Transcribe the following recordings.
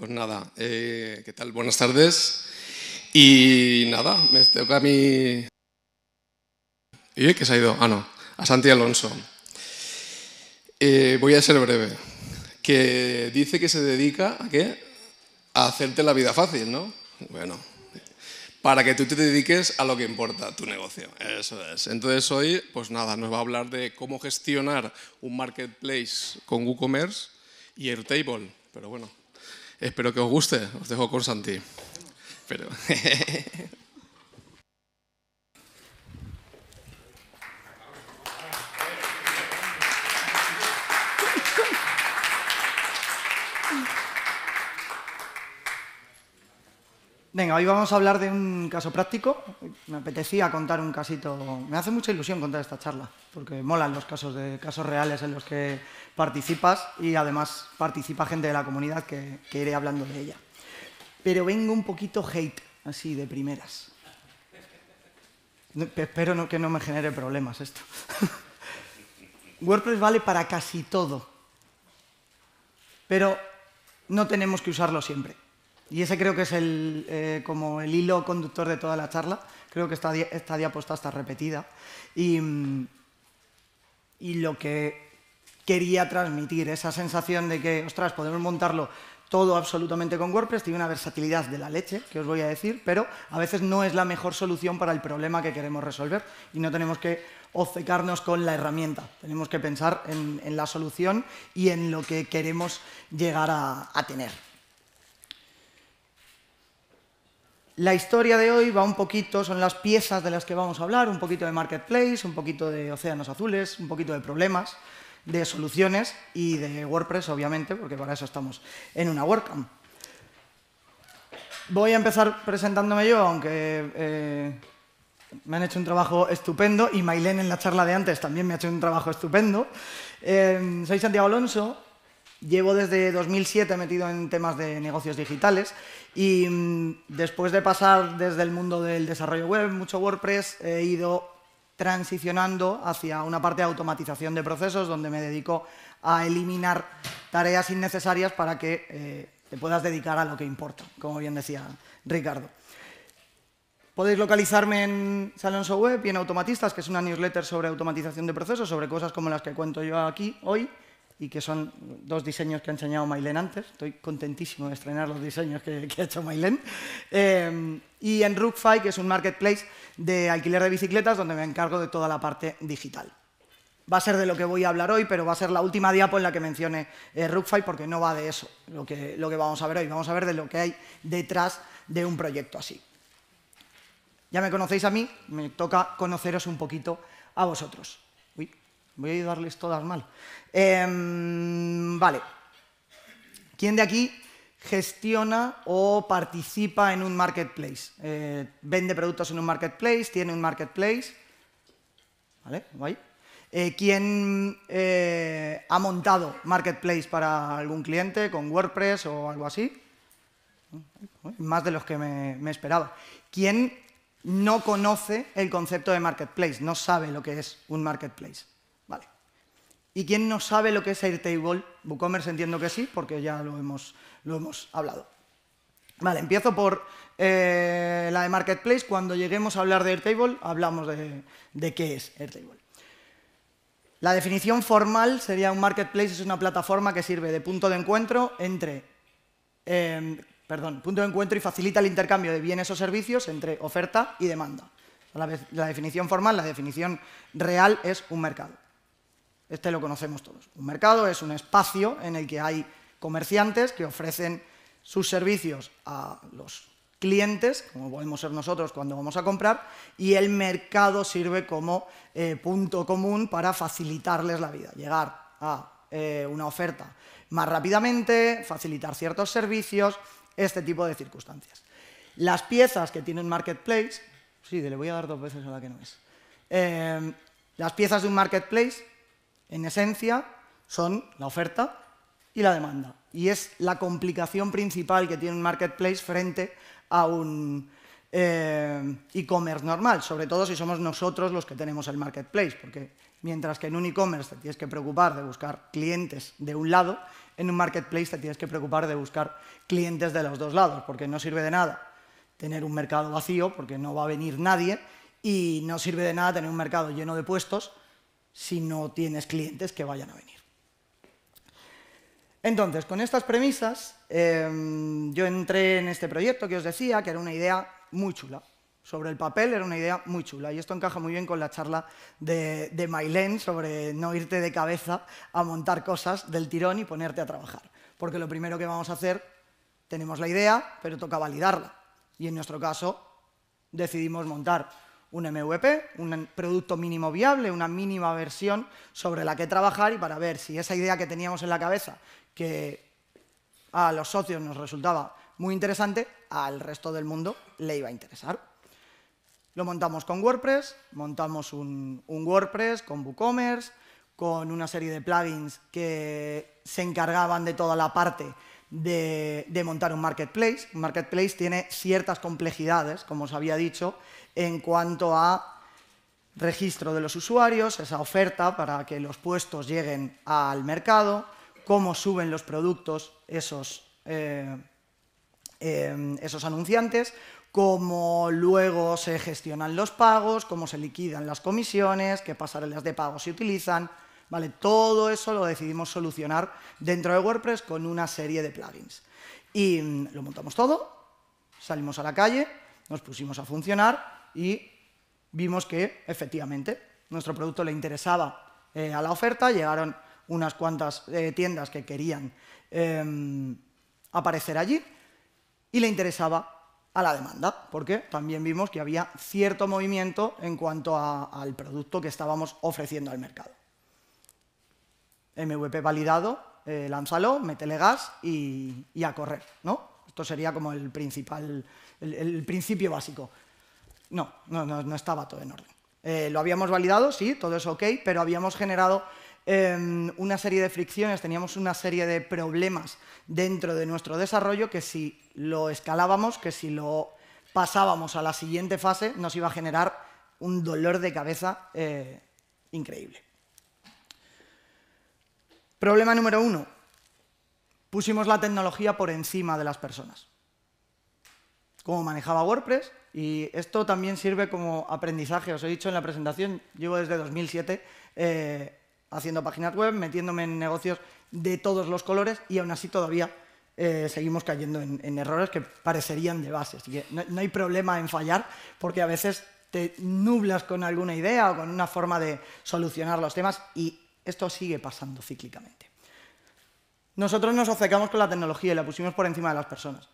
pues nada, eh, ¿qué tal? Buenas tardes. Y nada, me toca a mí... ¿Y qué se ha ido? Ah, no, a Santi Alonso. Eh, voy a ser breve. Que dice que se dedica a qué? A hacerte la vida fácil, ¿no? Bueno, para que tú te dediques a lo que importa, tu negocio. Eso es. Entonces hoy, pues nada, nos va a hablar de cómo gestionar un marketplace con WooCommerce y Airtable. Pero bueno, Espero que os guste. Os dejo con Santi. Pero... Venga, hoy vamos a hablar de un caso práctico. Me apetecía contar un casito. Me hace mucha ilusión contar esta charla, porque molan los casos reales en los que participas y además participa gente de la comunidad que, iré hablando de ella. Pero vengo un poquito hate, así de primeras. Espero que no me genere problemas esto. WordPress vale para casi todo, pero no tenemos que usarlo siempre. Y ese creo que es el, eh, como el hilo conductor de toda la charla. Creo que esta, esta diaposta está repetida. Mm, y, lo que quería transmitir, esa sensación de que, ostras, podemos montarlo todo absolutamente con WordPress, tiene una versatilidad de la leche, que os voy a decir, pero a veces no es la mejor solución para el problema que queremos resolver y no tenemos que obcecarnos con la herramienta, tenemos que pensar en, la solución y en lo que queremos llegar a tener. La historia de hoy va un poquito, son las piezas de las que vamos a hablar, un poquito de Marketplace, un poquito de Océanos Azules, un poquito de problemas, de soluciones y de WordPress, obviamente, porque para eso estamos en una WordCamp. Voy a empezar presentándome yo, aunque eh, me han hecho un trabajo estupendo y Mailén en la charla de antes también me ha hecho un trabajo estupendo. Eh, soy Santiago Alonso, Llevo desde 2007 metido en temas de negocios digitales y mm, después de pasar desde el mundo del desarrollo web, mucho WordPress, he ido transicionando hacia una parte de automatización de procesos donde me dedico a eliminar tareas innecesarias para que eh, te puedas dedicar a lo que importa, como bien decía Ricardo. Podéis localizarme en Salonso Web y en Automatistas, que es una newsletter sobre automatización de procesos, sobre cosas como las que cuento yo aquí hoy y que son dos diseños que ha enseñado Mailén antes. Estoy contentísimo de estrenar los diseños que, ha hecho Mailén. Eh, y en Rookfy, que es un marketplace de alquiler de bicicletas donde me encargo de toda la parte digital. Va a ser de lo que voy a hablar hoy, pero va a ser la última diapo en la que mencione eh, Rookfy porque no va de eso lo que, lo que vamos a ver hoy. Vamos a ver de lo que hay detrás de un proyecto así. Ya me conocéis a mí, me toca conoceros un poquito a vosotros. Voy a ayudarles todas mal. Em, vale. ¿Quién de aquí gestiona o participa en un marketplace? Eh, ¿Vende productos en un marketplace? ¿Tiene un marketplace? ¿Vale? Guay. Eh, ¿Quién eh, ha montado marketplace para algún cliente con WordPress o algo así? Más de los que me, me esperaba. ¿Quién no conoce el concepto de marketplace? No sabe lo que es un marketplace. ¿Y quién no sabe lo que es Airtable? WooCommerce entiendo que sí, porque ya lo hemos, lo hemos hablado. Vale, empiezo por eh, la de Marketplace. Cuando lleguemos a hablar de Airtable, hablamos de, qué es Airtable. La definición formal sería un marketplace es una plataforma que sirve de punto de encuentro entre, em, perdón, punto de encuentro y facilita el intercambio de bienes o servicios entre oferta y demanda. la definición formal, la definición real es un mercado. Este lo conocemos todos. Un mercado es un espacio en el que hay comerciantes que ofrecen sus servicios a los clientes, como podemos ser nosotros cuando vamos a comprar, y el mercado sirve como eh, punto común para facilitarles la vida, llegar a eh, una oferta más rápidamente, facilitar ciertos servicios, este tipo de circunstancias. Las piezas que tienen marketplace, sí, le voy a dar dos veces a la que no es, eh, las piezas de un marketplace en esencia, son la oferta y la demanda. Y es la complicación principal que tiene un marketplace frente a un eh, e-commerce normal, sobre todo si somos nosotros los que tenemos el marketplace, porque mientras que en un e-commerce te tienes que preocupar de buscar clientes de un lado, en un marketplace te tienes que preocupar de buscar clientes de los dos lados, porque no sirve de nada tener un mercado vacío, porque no va a venir nadie, y no sirve de nada tener un mercado lleno de puestos si no tienes clientes que vayan a venir. Entonces, con estas premisas, em, yo entré en este proyecto que os decía, que era una idea muy chula. Sobre el papel era una idea muy chula y esto encaja muy bien con la charla de, de sobre no irte de cabeza a montar cosas del tirón y ponerte a trabajar. Porque lo primero que vamos a hacer, tenemos la idea, pero toca validarla. Y en nuestro caso, decidimos montar un MVP, un producto mínimo viable, una mínima versión sobre la que trabajar y para ver si esa idea que teníamos en la cabeza, que a los socios nos resultaba muy interesante, al resto del mundo le iba a interesar. Lo montamos con WordPress, montamos un, WordPress con WooCommerce, con una serie de plugins que se encargaban de toda la parte de, de montar un marketplace. Un marketplace tiene ciertas complejidades, como os había dicho, en cuanto a registro de los usuarios, esa oferta para que los puestos lleguen al mercado, cómo suben los productos esos, eh, eh, esos anunciantes, cómo luego se gestionan los pagos, cómo se liquidan las comisiones, qué pasarelas de pago se utilizan. ¿vale? Todo eso lo decidimos solucionar dentro de WordPress con una serie de plugins. Y mm, lo montamos todo, salimos a la calle, nos pusimos a funcionar y vimos que efectivamente nuestro producto le interesaba eh, a la oferta, llegaron unas cuantas eh, tiendas que querían em, aparecer allí y le interesaba a la demanda, porque también vimos que había cierto movimiento en cuanto al producto que estábamos ofreciendo al mercado. MVP validado, eh, lánzalo, métele gas y, a correr, ¿no? Esto sería como el principal, el principio básico. No, no, no, estaba todo en orden. Eh, lo habíamos validado, sí, todo es ok, pero habíamos generado em, una serie de fricciones, teníamos una serie de problemas dentro de nuestro desarrollo que si lo escalábamos, que si lo pasábamos a la siguiente fase, nos iba a generar un dolor de cabeza eh, increíble. Problema número uno. Pusimos la tecnología por encima de las personas. ¿Cómo manejaba WordPress, y esto también sirve como aprendizaje. Os he dicho en la presentación, llevo desde 2007 eh, haciendo páginas web, metiéndome en negocios de todos los colores y aún así todavía eh, seguimos cayendo en, errores que parecerían de base. no, no hay problema en fallar porque a veces te nublas con alguna idea o con una forma de solucionar los temas y esto sigue pasando cíclicamente. Nosotros nos acercamos con la tecnología y la pusimos por encima de las personas.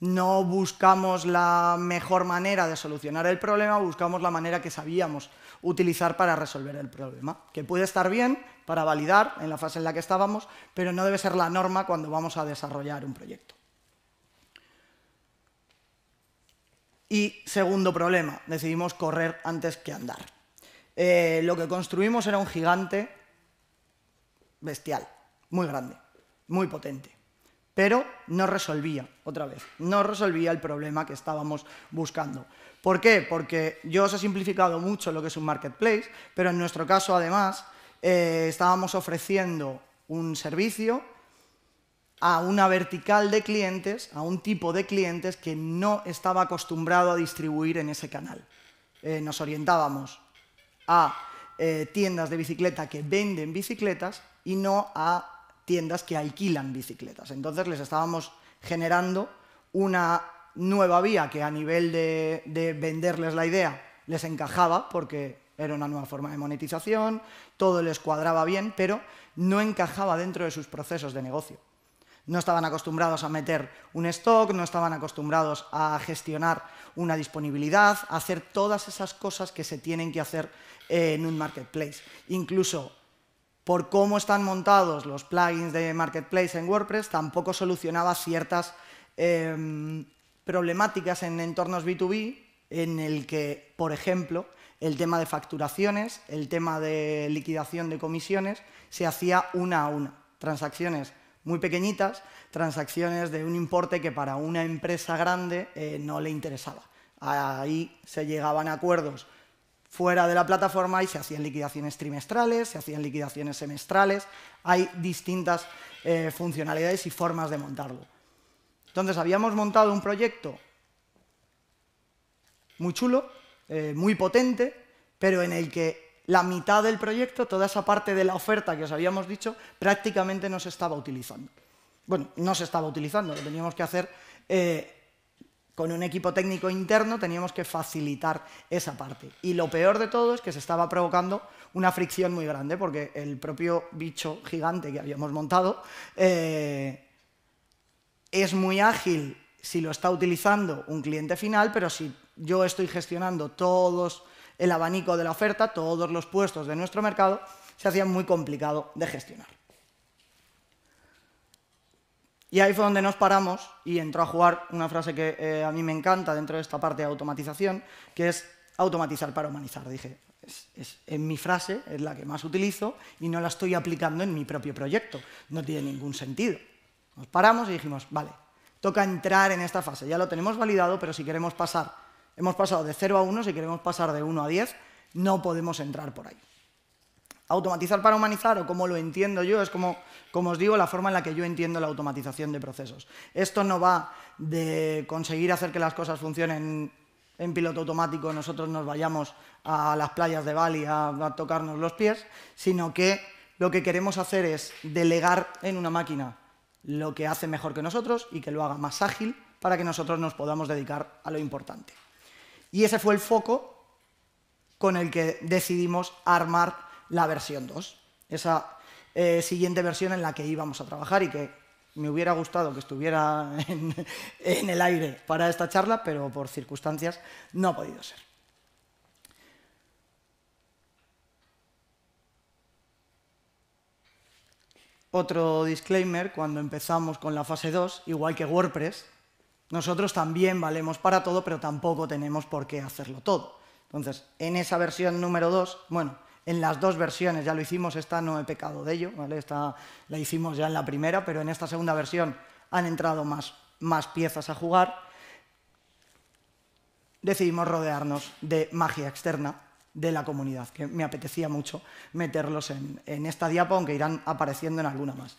No buscamos la mejor manera de solucionar el problema, buscamos la manera que sabíamos utilizar para resolver el problema, que puede estar bien para validar en la fase en la que estábamos, pero no debe ser la norma cuando vamos a desarrollar un proyecto. Y segundo problema, decidimos correr antes que andar. Eh, lo que construimos era un gigante bestial, muy grande, muy potente pero no resolvía, otra vez, no resolvía el problema que estábamos buscando. ¿Por qué? Porque yo os he simplificado mucho lo que es un marketplace, pero en nuestro caso, además, eh, estábamos ofreciendo un servicio a una vertical de clientes, a un tipo de clientes que no estaba acostumbrado a distribuir en ese canal. Eh, nos orientábamos a eh, tiendas de bicicleta que venden bicicletas y no a tiendas que alquilan bicicletas. Entonces les estábamos generando una nueva vía que a nivel de, venderles la idea les encajaba porque era una nueva forma de monetización, todo les cuadraba bien, pero no encajaba dentro de sus procesos de negocio. No estaban acostumbrados a meter un stock, no estaban acostumbrados a gestionar una disponibilidad, a hacer todas esas cosas que se tienen que hacer en un marketplace. Incluso por cómo están montados los plugins de Marketplace en WordPress, tampoco solucionaba ciertas em, problemáticas en entornos B2B en el que, por ejemplo, el tema de facturaciones, el tema de liquidación de comisiones, se hacía una a una. Transacciones muy pequeñitas, transacciones de un importe que para una empresa grande eh, no le interesaba. Ahí se llegaban a acuerdos fuera de la plataforma y se hacían liquidaciones trimestrales, se hacían liquidaciones semestrales, hay distintas eh, funcionalidades y formas de montarlo. Entonces, habíamos montado un proyecto muy chulo, eh, muy potente, pero en el que la mitad del proyecto, toda esa parte de la oferta que os habíamos dicho, prácticamente no se estaba utilizando. Bueno, no se estaba utilizando, lo teníamos que hacer eh, con un equipo técnico interno teníamos que facilitar esa parte. Y lo peor de todo es que se estaba provocando una fricción muy grande, porque el propio bicho gigante que habíamos montado eh, es muy ágil si lo está utilizando un cliente final, pero si yo estoy gestionando todos el abanico de la oferta, todos los puestos de nuestro mercado, se hacía muy complicado de gestionar. Y ahí fue donde nos paramos y entró a jugar una frase que eh, a mí me encanta dentro de esta parte de automatización, que es automatizar para humanizar. Dije, es, es, mi frase, es la que más utilizo y no la estoy aplicando en mi propio proyecto. No tiene ningún sentido. Nos paramos y dijimos, vale, toca entrar en esta fase. Ya lo tenemos validado, pero si queremos pasar, hemos pasado de 0 a 1, si queremos pasar de 1 a 10, no podemos entrar por ahí automatizar para humanizar, o como lo entiendo yo, es como, como os digo, la forma en la que yo entiendo la automatización de procesos. Esto no va de conseguir hacer que las cosas funcionen en piloto automático, nosotros nos vayamos a las playas de Bali a, a tocarnos los pies, sino que lo que queremos hacer es delegar en una máquina lo que hace mejor que nosotros y que lo haga más ágil para que nosotros nos podamos dedicar a lo importante. Y ese fue el foco con el que decidimos armar la versión 2, esa eh, siguiente versión en la que íbamos a trabajar y que me hubiera gustado que estuviera en, en el aire para esta charla, pero por circunstancias no ha podido ser. Otro disclaimer, cuando empezamos con la fase 2, igual que WordPress, nosotros también valemos para todo, pero tampoco tenemos por qué hacerlo todo. Entonces, en esa versión número 2, bueno, en las dos versiones. Ya lo hicimos, esta no he pecado de ello, ¿vale? Esta la hicimos ya en la primera, pero en esta segunda versión han entrado más, piezas a jugar. Decidimos rodearnos de magia externa de la comunidad, que me apetecía mucho meterlos en, en esta diapa, aunque irán apareciendo en alguna más.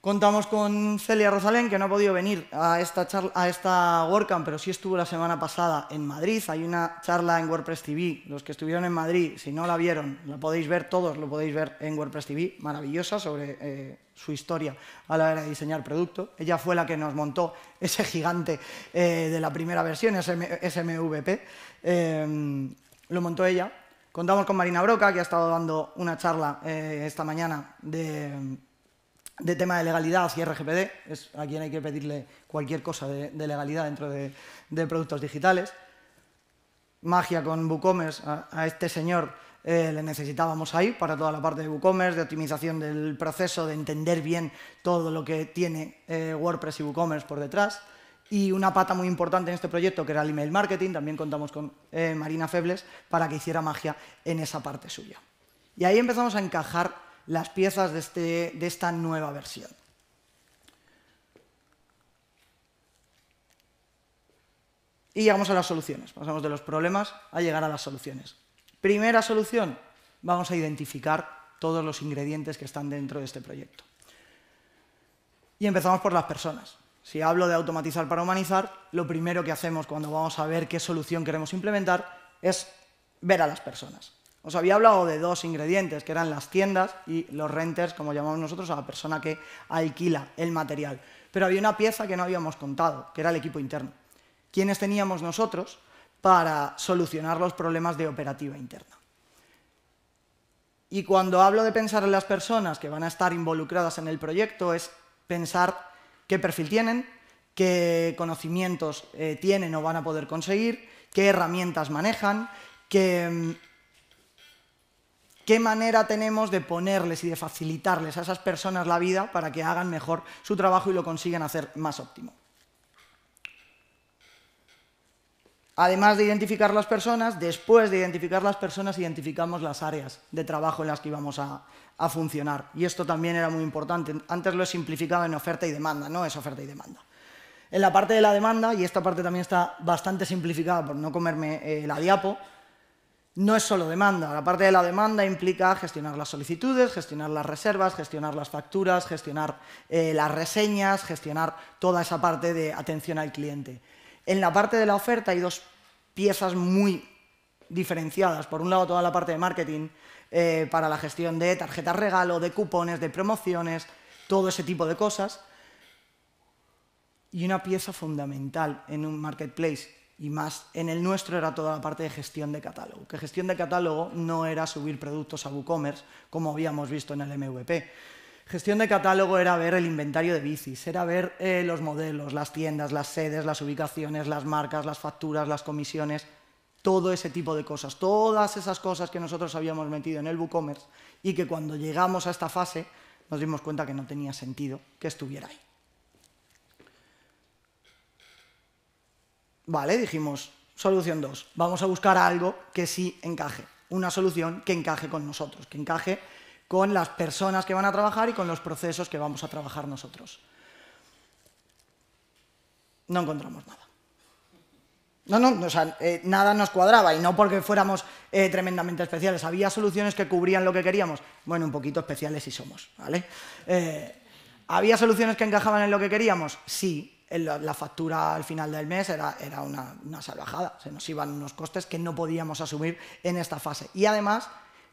Contamos con Celia Rosalén, que no ha podido venir a esta, charla, a esta WordCamp, pero sí estuvo la semana pasada en Madrid. Hay una charla en WordPress TV. Los que estuvieron en Madrid, si no la vieron, la podéis ver todos, lo podéis ver en WordPress TV, maravillosa, sobre eh, su historia a la hora de diseñar producto. Ella fue la que nos montó ese gigante eh, de la primera versión, SMVP. Eh, lo montó ella. Contamos con Marina Broca, que ha estado dando una charla esta mañana de de tema de legalidad y RGPD, es a quien hay que pedirle cualquier cosa de, legalidad dentro de, productos digitales. Magia con WooCommerce, a, este señor eh, le necesitábamos ahí para toda la parte de WooCommerce, de optimización del proceso, de entender bien todo lo que tiene eh, WordPress y WooCommerce por detrás. Y una pata muy importante en este proyecto, que era el email marketing, también contamos con eh, Marina Febles para que hiciera magia en esa parte suya. Y ahí empezamos a encajar las piezas este, de, esta nueva versión. Y llegamos a las soluciones. Pasamos de los problemas a llegar a las soluciones. Primera solución, vamos a identificar todos los ingredientes que están dentro de este proyecto. Y empezamos por las personas. Si hablo de automatizar para humanizar, lo primero que hacemos cuando vamos a ver qué solución queremos implementar es ver a las personas. Os había hablado de dos ingredientes, que eran las tiendas y los renters, como llamamos nosotros, a la persona que alquila el material. Pero había una pieza que no habíamos contado, que era el equipo interno. Quienes teníamos nosotros para solucionar los problemas de operativa interna? Y cuando hablo de pensar en las personas que van a estar involucradas en el proyecto, es pensar qué perfil tienen, qué conocimientos eh, tienen o van a poder conseguir, qué herramientas manejan, qué mm, qué manera tenemos de ponerles y de facilitarles a esas personas la vida para que hagan mejor su trabajo y lo consigan hacer más óptimo. Además de identificar las personas, después de identificar las personas, identificamos las áreas de trabajo en las que íbamos a, funcionar. Y esto también era muy importante. Antes lo he simplificado en oferta y demanda, no es oferta y demanda. En la parte de la demanda, y esta parte también está bastante simplificada por no comerme el eh, la diapo, no es solo demanda. La parte de la demanda implica gestionar las solicitudes, gestionar las reservas, gestionar las facturas, gestionar eh, las reseñas, gestionar toda esa parte de atención al cliente. En la parte de la oferta hay dos piezas muy diferenciadas. Por un lado, toda la parte de marketing eh, para la gestión de tarjetas regalo, de cupones, de promociones, todo ese tipo de cosas. Y una pieza fundamental en un marketplace, y más en el nuestro era toda la parte de gestión de catálogo, que gestión de catálogo no era subir productos a WooCommerce como habíamos visto en el MVP. Gestión de catálogo era ver el inventario de bicis, era ver eh, los modelos, las tiendas, las sedes, las ubicaciones, las marcas, las facturas, las comisiones, todo ese tipo de cosas, todas esas cosas que nosotros habíamos metido en el WooCommerce y que cuando llegamos a esta fase nos dimos cuenta que no tenía sentido que estuviera ahí. Vale, dijimos, solución 2, vamos a buscar algo que sí encaje, una solución que encaje con nosotros, que encaje con las personas que van a trabajar y con los procesos que vamos a trabajar nosotros. No encontramos nada. No, no, o sea, eh, nada nos cuadraba y no porque fuéramos eh, tremendamente especiales. Había soluciones que cubrían lo que queríamos. Bueno, un poquito especiales sí somos, ¿vale? Eh, ¿Había soluciones que encajaban en lo que queríamos? Sí, la factura al final del mes era, una, salvajada. Se nos iban unos costes que no podíamos asumir en esta fase. Y además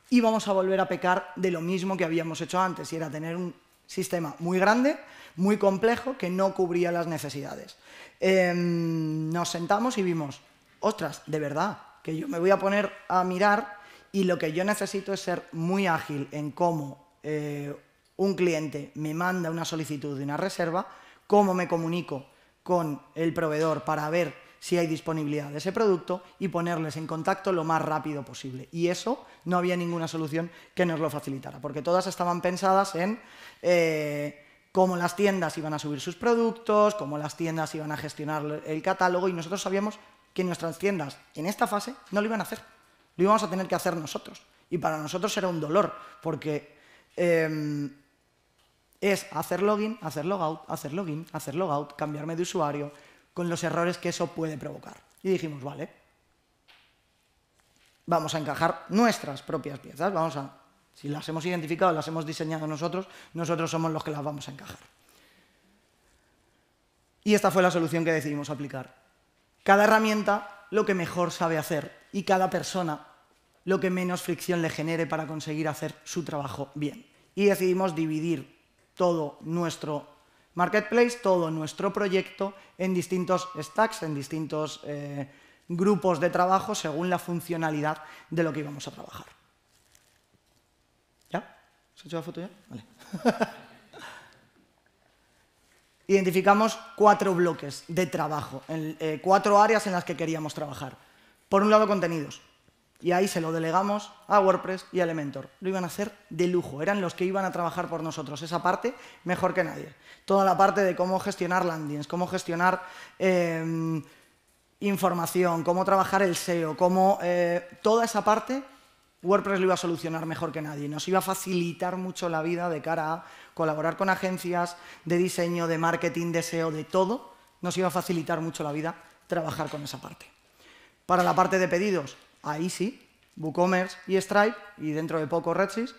íbamos a volver a pecar de lo mismo que habíamos hecho antes, y era tener un sistema muy grande, muy complejo, que no cubría las necesidades. Em, nos sentamos y vimos, ostras, de verdad, que yo me voy a poner a mirar y lo que yo necesito es ser muy ágil en cómo eh, un cliente me manda una solicitud de una reserva, cómo me comunico con el proveedor para ver si hay disponibilidad de ese producto y ponerles en contacto lo más rápido posible. Y eso no había ninguna solución que nos lo facilitara, porque todas estaban pensadas en eh, cómo las tiendas iban a subir sus productos, cómo las tiendas iban a gestionar el catálogo y nosotros sabíamos que nuestras tiendas en esta fase no lo iban a hacer, lo íbamos a tener que hacer nosotros. Y para nosotros era un dolor, porque... Em, es hacer login, hacer logout, hacer login, hacer logout, cambiarme de usuario, con los errores que eso puede provocar. Y dijimos, vale, vamos a encajar nuestras propias piezas, vamos a, si las hemos identificado, las hemos diseñado nosotros, nosotros somos los que las vamos a encajar. Y esta fue la solución que decidimos aplicar. Cada herramienta lo que mejor sabe hacer y cada persona lo que menos fricción le genere para conseguir hacer su trabajo bien. Y decidimos dividir todo nuestro marketplace, todo nuestro proyecto en distintos stacks, en distintos eh, grupos de trabajo según la funcionalidad de lo que íbamos a trabajar. ¿Ya? ¿Se ha hecho la foto ya? Vale. Identificamos cuatro bloques de trabajo, eh, cuatro áreas en las que queríamos trabajar. Por un lado, contenidos. Y ahí se lo delegamos a WordPress y a Elementor. Lo iban a hacer de lujo, eran los que iban a trabajar por nosotros. Esa parte mejor que nadie. Toda la parte de cómo gestionar landings, cómo gestionar em, información, cómo trabajar el SEO, cómo eh, toda esa parte WordPress lo iba a solucionar mejor que nadie. Nos iba a facilitar mucho la vida de cara a colaborar con agencias de diseño, de marketing, de SEO, de todo. Nos iba a facilitar mucho la vida trabajar con esa parte. Para la parte de pedidos, Ahí sí, WooCommerce y Stripe, y dentro de poco Redsys,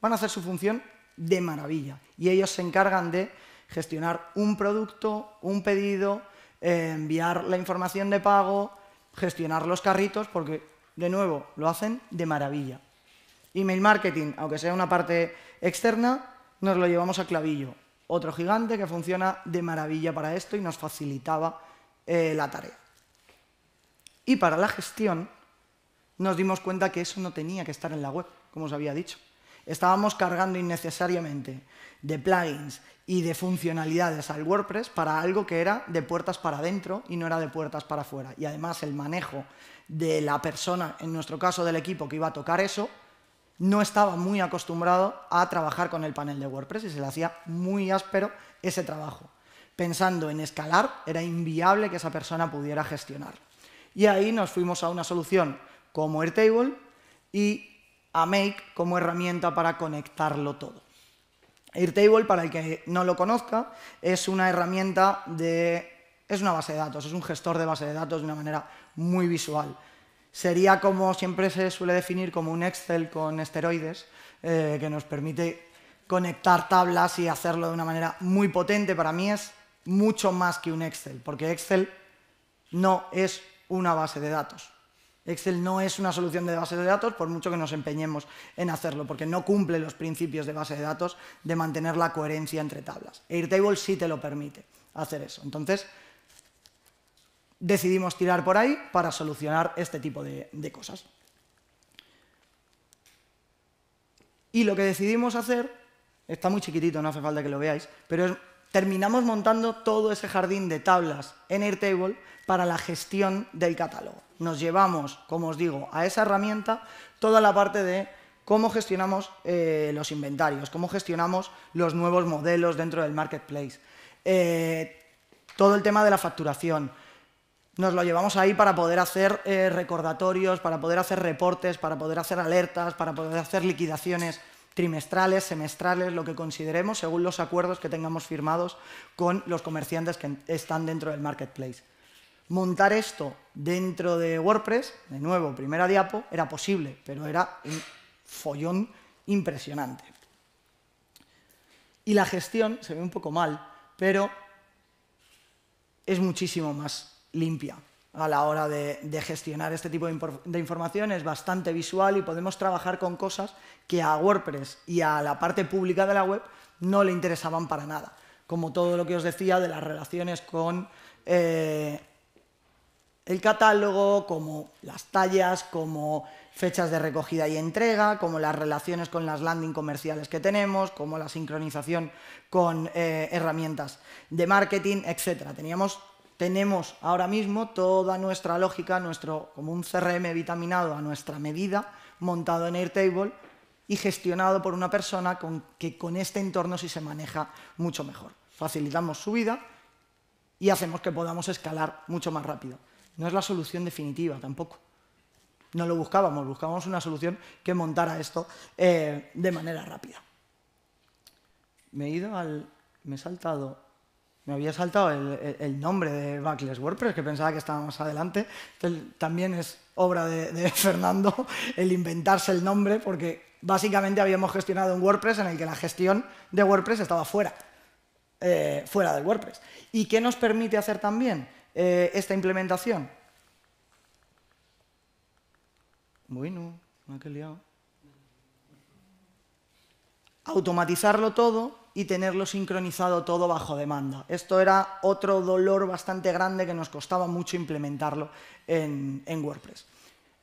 van a hacer su función de maravilla. Y ellos se encargan de gestionar un producto, un pedido, eh, enviar la información de pago, gestionar los carritos, porque, de nuevo, lo hacen de maravilla. Email marketing, aunque sea una parte externa, nos lo llevamos a clavillo. Otro gigante que funciona de maravilla para esto y nos facilitaba eh, la tarea. Y para la gestión, nos dimos cuenta que eso no tenía que estar en la web, como os había dicho. Estábamos cargando innecesariamente de plugins y de funcionalidades al WordPress para algo que era de puertas para adentro y no era de puertas para afuera. Y además el manejo de la persona, en nuestro caso del equipo que iba a tocar eso, no estaba muy acostumbrado a trabajar con el panel de WordPress y se le hacía muy áspero ese trabajo. Pensando en escalar, era inviable que esa persona pudiera gestionar. Y ahí nos fuimos a una solución como Airtable y a Make como herramienta para conectarlo todo. Airtable, para el que no lo conozca, es una herramienta de... es una base de datos, es un gestor de base de datos de una manera muy visual. Sería como siempre se suele definir como un Excel con esteroides eh, que nos permite conectar tablas y hacerlo de una manera muy potente. Para mí es mucho más que un Excel, porque Excel no es una base de datos. Excel no es una solución de base de datos, por mucho que nos empeñemos en hacerlo, porque no cumple los principios de base de datos de mantener la coherencia entre tablas. Airtable sí te lo permite hacer eso. Entonces, decidimos tirar por ahí para solucionar este tipo de, cosas. Y lo que decidimos hacer, está muy chiquitito, no hace falta que lo veáis, pero es, terminamos montando todo ese jardín de tablas en Airtable para la gestión del catálogo nos llevamos, como os digo, a esa herramienta toda la parte de cómo gestionamos eh, los inventarios, cómo gestionamos los nuevos modelos dentro del marketplace, eh, todo el tema de la facturación. Nos lo llevamos ahí para poder hacer eh, recordatorios, para poder hacer reportes, para poder hacer alertas, para poder hacer liquidaciones trimestrales, semestrales, lo que consideremos según los acuerdos que tengamos firmados con los comerciantes que están dentro del marketplace montar esto dentro de WordPress, de nuevo, primera diapo, era posible, pero era un follón impresionante. Y la gestión se ve un poco mal, pero es muchísimo más limpia a la hora de, gestionar este tipo de, información, es bastante visual y podemos trabajar con cosas que a WordPress y a la parte pública de la web no le interesaban para nada, como todo lo que os decía de las relaciones con eh, el catálogo, como las tallas, como fechas de recogida y entrega, como las relaciones con las landing comerciales que tenemos, como la sincronización con eh, herramientas de marketing, etc. tenemos ahora mismo toda nuestra lógica, nuestro, como un CRM vitaminado a nuestra medida, montado en Airtable y gestionado por una persona que con este entorno sí se maneja mucho mejor. Facilitamos su vida y hacemos que podamos escalar mucho más rápido. No es la solución definitiva tampoco. No lo buscábamos, buscábamos una solución que montara esto eh, de manera rápida. Me he ido al... Me he saltado... Me había saltado el, nombre de Backless WordPress, que pensaba que estábamos adelante. También es obra de, Fernando el inventarse el nombre, porque básicamente habíamos gestionado un WordPress en el que la gestión de WordPress estaba fuera, eh, fuera del WordPress. ¿Y qué nos permite hacer también? Eh, esta implementación? Bueno, me liado. Automatizarlo todo y tenerlo sincronizado todo bajo demanda. Esto era otro dolor bastante grande que nos costaba mucho implementarlo en, WordPress.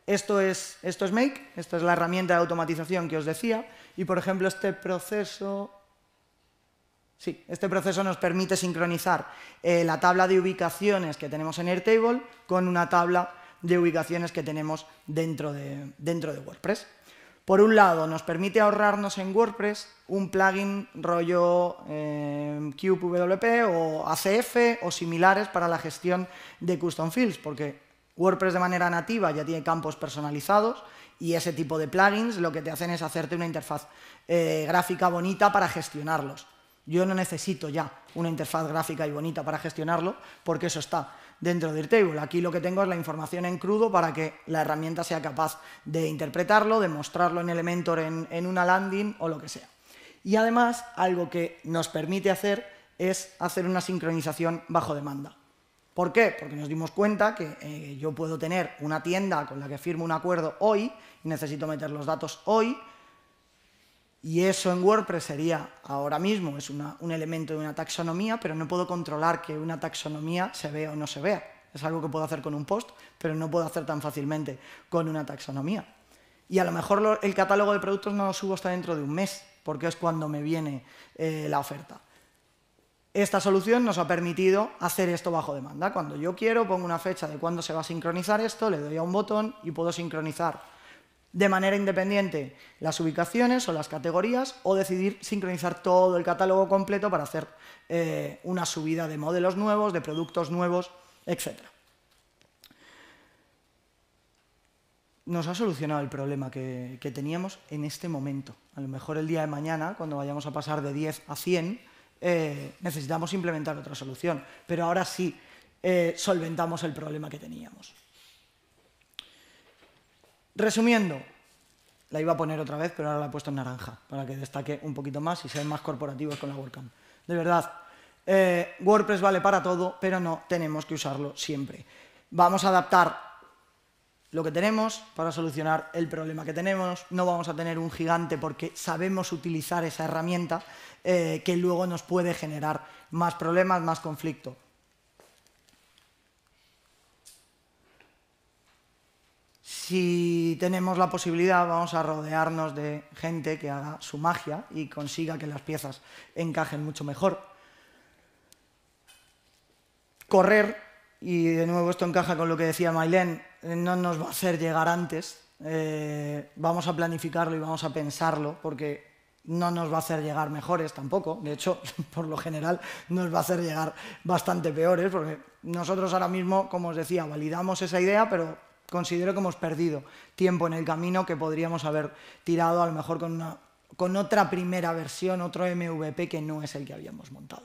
Esto es, esto es Make, esta es la herramienta de automatización que os decía, y por ejemplo este proceso Sí, este proceso nos permite sincronizar eh, la tabla de ubicaciones que tenemos en Airtable con una tabla de ubicaciones que tenemos dentro de, WordPress. Por un lado, nos permite ahorrarnos en WordPress un plugin rollo eh, QWP o ACF o similares para la gestión de custom fields, porque WordPress de manera nativa ya tiene campos personalizados y ese tipo de plugins lo que te hacen es hacerte una interfaz eh, gráfica bonita para gestionarlos. Yo no necesito ya una interfaz gráfica y bonita para gestionarlo, porque eso está dentro de Airtable. Aquí lo que tengo es la información en crudo para que la herramienta sea capaz de interpretarlo, de mostrarlo en Elementor en, una landing o lo que sea. Y además, algo que nos permite hacer es hacer una sincronización bajo demanda. ¿Por qué? Porque nos dimos cuenta que eh, yo puedo tener una tienda con la que firmo un acuerdo hoy, y necesito meter los datos hoy, y eso en WordPress sería ahora mismo, es un elemento de una taxonomía, pero no puedo controlar que una taxonomía se vea o no se vea. Es algo que puedo hacer con un post, pero no puedo hacer tan fácilmente con una taxonomía. Y a lo mejor el catálogo de productos no lo subo hasta dentro de un mes, porque es cuando me viene eh, la oferta. Esta solución nos ha permitido hacer esto bajo demanda. Cuando yo quiero, pongo una fecha de cuándo se va a sincronizar esto, le doy a un botón y puedo sincronizar de manera independiente las ubicaciones o las categorías o decidir sincronizar todo el catálogo completo para hacer eh, una subida de modelos nuevos, de productos nuevos, etc. Nos ha solucionado el problema que, teníamos en este momento. A lo mejor el día de mañana, cuando vayamos a pasar de 10 a 100, eh, necesitamos implementar otra solución. Pero ahora sí eh, solventamos el problema que teníamos. Resumiendo, la iba a poner otra vez, pero ahora la he puesto en naranja, para que destaque un poquito más y sean más corporativos con la WordCamp. De verdad, eh, WordPress vale para todo, pero no tenemos que usarlo siempre. Vamos a adaptar lo que tenemos para solucionar el problema que tenemos. No vamos a tener un gigante porque sabemos utilizar esa herramienta eh, que luego nos puede generar más problemas, más conflicto. si tenemos la posibilidad, vamos a rodearnos de gente que haga su magia y consiga que las piezas encajen mucho mejor. Correr, y de nuevo esto encaja con lo que decía Mailén, no nos va a hacer llegar antes. Eh, vamos a planificarlo y vamos a pensarlo porque no nos va a hacer llegar mejores tampoco. De hecho, por lo general, nos va a hacer llegar bastante peores porque nosotros ahora mismo, como os decía, validamos esa idea, pero considero que hemos perdido tiempo en el camino que podríamos haber tirado a lo mejor con, una, con otra primera versión, otro MVP que no es el que habíamos montado.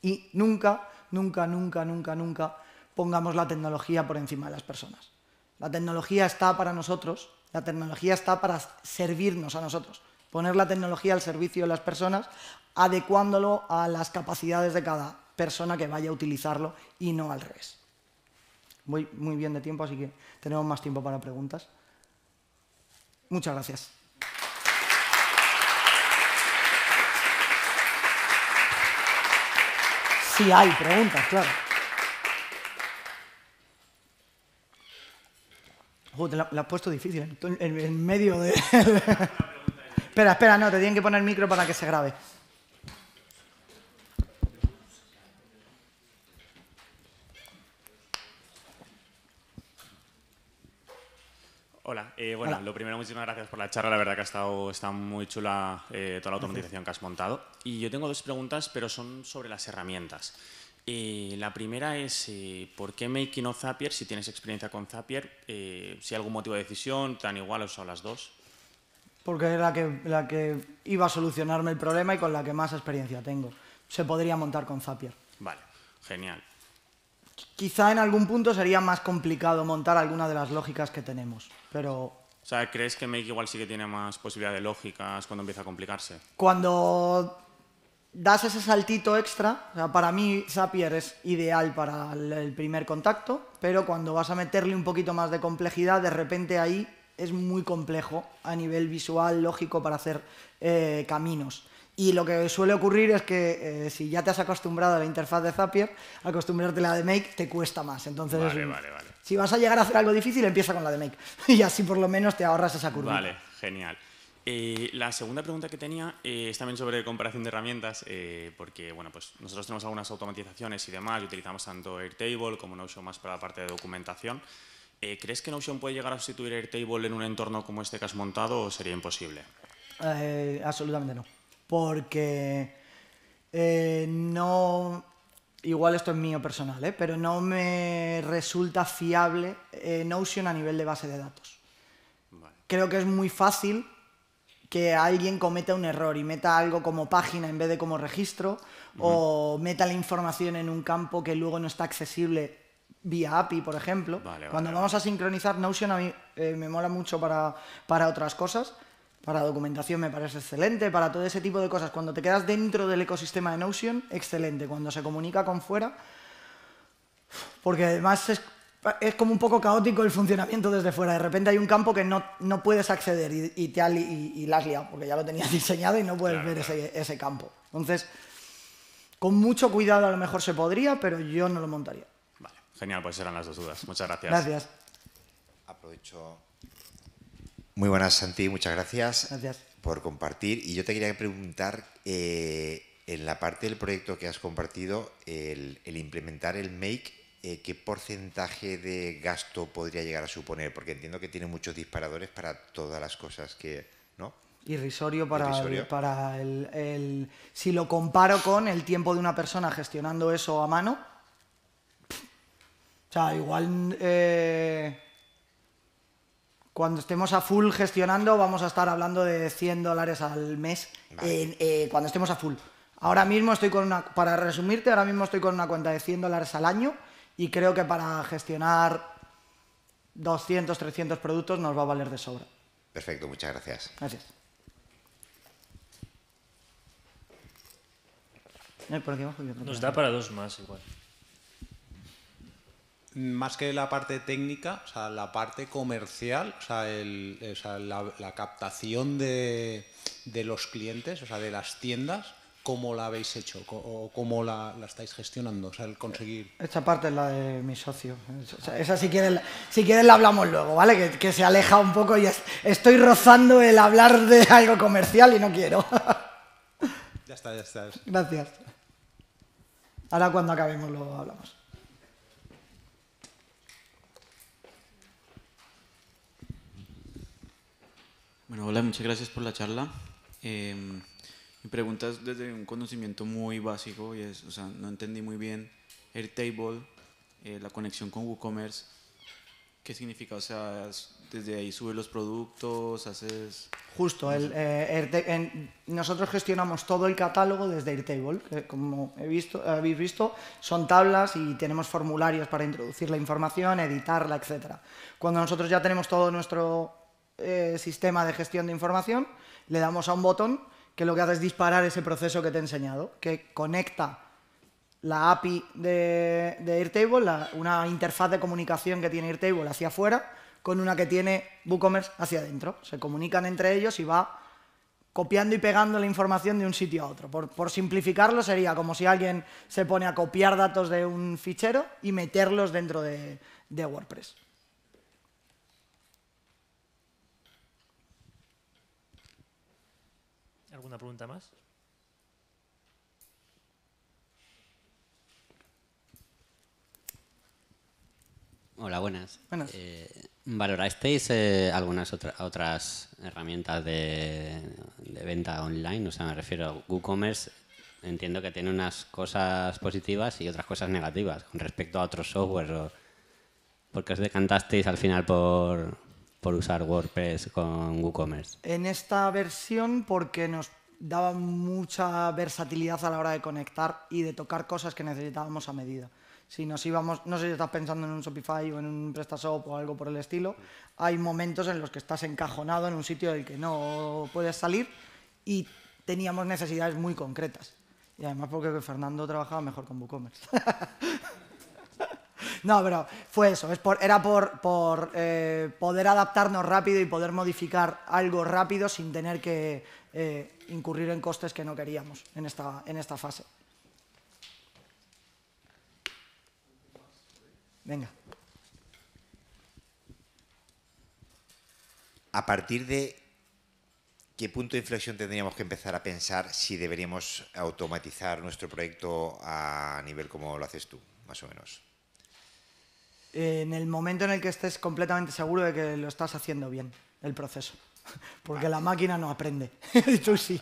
Y nunca, nunca, nunca, nunca, nunca pongamos la tecnología por encima de las personas. La tecnología está para nosotros, la tecnología está para servirnos a nosotros, poner la tecnología al servicio de las personas, adecuándolo a las capacidades de cada persona que vaya a utilizarlo y no al revés voy muy bien de tiempo, así que tenemos más tiempo para preguntas. Muchas gracias. Si sí, hay preguntas, claro. la, la has puesto difícil, ¿eh? en, en medio de... espera, espera, no, te tienen que poner micro para que se grabe. lo primero, muchísimas gracias por la charla. La verdad que ha estado está muy chula eh, toda la automatización que has montado. Y yo tengo dos preguntas, pero son sobre las herramientas. Eh, la primera es, eh, ¿por qué Making no Zapier? Si tienes experiencia con Zapier, si hay algún motivo de decisión, tan igual o son las dos. Porque es la que, la que iba a solucionarme el problema y con la que más experiencia tengo. Se podría montar con Zapier. Vale, genial quizá en algún punto sería más complicado montar alguna de las lógicas que tenemos, pero o sea, ¿crees que Make igual sí que tiene más posibilidades lógicas cuando empieza a complicarse? Cuando das ese saltito extra, o sea, para mí Zapier es ideal para el primer contacto, pero cuando vas a meterle un poquito más de complejidad, de repente ahí es muy complejo a nivel visual, lógico, para hacer eh, caminos. Y lo que suele ocurrir es que eh, si ya te has acostumbrado a la interfaz de Zapier, acostumbrarte a la de Make te cuesta más. Entonces, si vas a llegar a hacer algo difícil, empieza con la de Make. Y así por lo menos te ahorras esa curva. Vale, genial. Eh, la segunda pregunta que tenía eh, es también sobre comparación de herramientas, porque bueno, pues nosotros tenemos algunas automatizaciones y demás, y utilizamos tanto Airtable como Notion más para la parte de documentación. ¿Crees que Notion puede llegar a sustituir Airtable en un entorno como este que has montado o sería imposible? absolutamente no porque eh, no, igual esto es mío personal, ¿eh? pero no me resulta fiable eh, Notion a nivel de base de datos. Creo que es muy fácil que alguien cometa un error y meta algo como página en vez de como registro o meta la información en un campo que luego no está accesible vía API, por ejemplo. Cuando vamos a sincronizar Notion a mí eh, me mola mucho para, para otras cosas para documentación me parece excelente, para todo ese tipo de cosas. Cuando te quedas dentro del ecosistema de Notion, excelente. Cuando se comunica con fuera, porque además es, como un poco caótico el funcionamiento desde fuera. De repente hay un campo que no, puedes acceder y, y te y, porque ya lo tenías diseñado y no puedes ver Ese, ese campo. Entonces, con mucho cuidado a lo mejor se podría, pero yo no lo montaría. Vale, genial, pues eran las dos dudas. Muchas gracias. Gracias. Aprovecho muy buenas, Santi, muchas gracias, por compartir. Y yo te quería preguntar, eh, en la parte del proyecto que has compartido, el, implementar el Make, eh, ¿qué porcentaje de gasto podría llegar a suponer? Porque entiendo que tiene muchos disparadores para todas las cosas que... ¿no? Irrisorio para, El, Si lo comparo con el tiempo de una persona gestionando eso a mano, o sea, igual... Eh cuando estemos a full gestionando, vamos a estar hablando de 100 dólares al mes eh, cuando estemos a full. Ahora mismo estoy con una, para resumirte, ahora mismo estoy con una cuenta de 100 dólares al año y creo que para gestionar 200, 300 productos nos va a valer de sobra. Perfecto, muchas gracias. Gracias. Eh, nos da para dos más igual más que la parte técnica, o sea, la parte comercial, o sea, la, captación de, los clientes, o sea, de las tiendas, ¿cómo la habéis hecho o cómo la, estáis gestionando? O sea, el conseguir... Esta parte es la de mi socio. esa si quieres si la hablamos luego, ¿vale? Que, se aleja un poco y estoy rozando el hablar de algo comercial y no quiero. Ya está, ya está. Gracias. Ahora cuando acabemos lo hablamos. Bueno, hola, muchas gracias por la charla. Em, mi pregunta es desde un conocimiento muy básico y es, o sea, no entendí muy bien Airtable, eh, la conexión con WooCommerce, qué significa, o sea, desde ahí subes los productos, haces... Justo, el, eh, nosotros gestionamos todo el catálogo desde Airtable, que como he visto, habéis visto, son tablas y tenemos formularios para introducir la información, editarla, etc. Cuando nosotros ya tenemos todo nuestro eh, sistema de gestión de información, le damos a un botón que lo que hace es disparar ese proceso que te he enseñado, que conecta la API de, Airtable, una interfaz de comunicación que tiene Airtable hacia afuera, con una que tiene WooCommerce hacia adentro. Se comunican entre ellos y va copiando y pegando la información de un sitio a otro. Por, simplificarlo sería como si alguien se pone a copiar datos de un fichero y meterlos dentro de WordPress. ¿Alguna pregunta más? Hola, buenas. buenas. Eh, ¿Valorasteis eh, algunas otras herramientas de, venta online? O sea, me refiero a WooCommerce. Entiendo que tiene unas cosas positivas y otras cosas negativas con respecto a otros software. ¿Por qué os decantasteis al final por, usar WordPress con WooCommerce? En esta versión porque nos daba mucha versatilidad a la hora de conectar y de tocar cosas que necesitábamos a medida. Si nos íbamos, no sé si estás pensando en un Shopify o en un PrestaShop o algo por el estilo, hay momentos en los que estás encajonado en un sitio del que no puedes salir y teníamos necesidades muy concretas. Y además porque Fernando trabajaba mejor con WooCommerce. No, pero fue eso, era por, eh, poder adaptarnos rápido y poder modificar algo rápido sin tener que eh, incurrir en costes que no queríamos en esta, en esta fase. Venga. ¿A partir de qué punto de inflexión tendríamos que empezar a pensar si deberíamos automatizar nuestro proyecto a nivel como lo haces tú, más o menos? en el momento en el que estés completamente seguro de que lo estás haciendo bien, el proceso. Porque la máquina no aprende. y tú sí.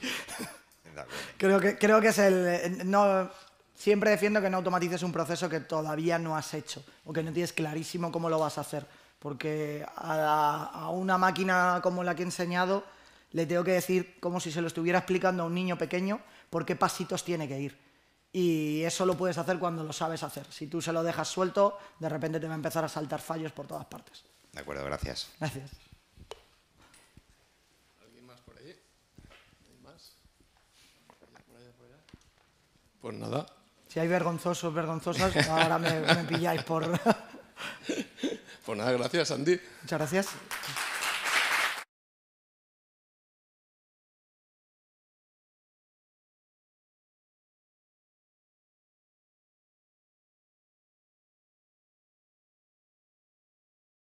creo, que, creo que es el... Eh, no, siempre defiendo que no automatices un proceso que todavía no has hecho o que no tienes clarísimo cómo lo vas a hacer. Porque a, a una máquina como la que he enseñado le tengo que decir como si se lo estuviera explicando a un niño pequeño por qué pasitos tiene que ir y eso lo puedes hacer cuando lo sabes hacer. Si tú se lo dejas suelto, de repente te va a empezar a saltar fallos por todas partes. De acuerdo, gracias. Gracias. ¿Alguien más por más? ¿Por Pues nada. Si hay vergonzosos, vergonzosas, ahora me, me pilláis por... pues nada, gracias, Andy. Muchas gracias.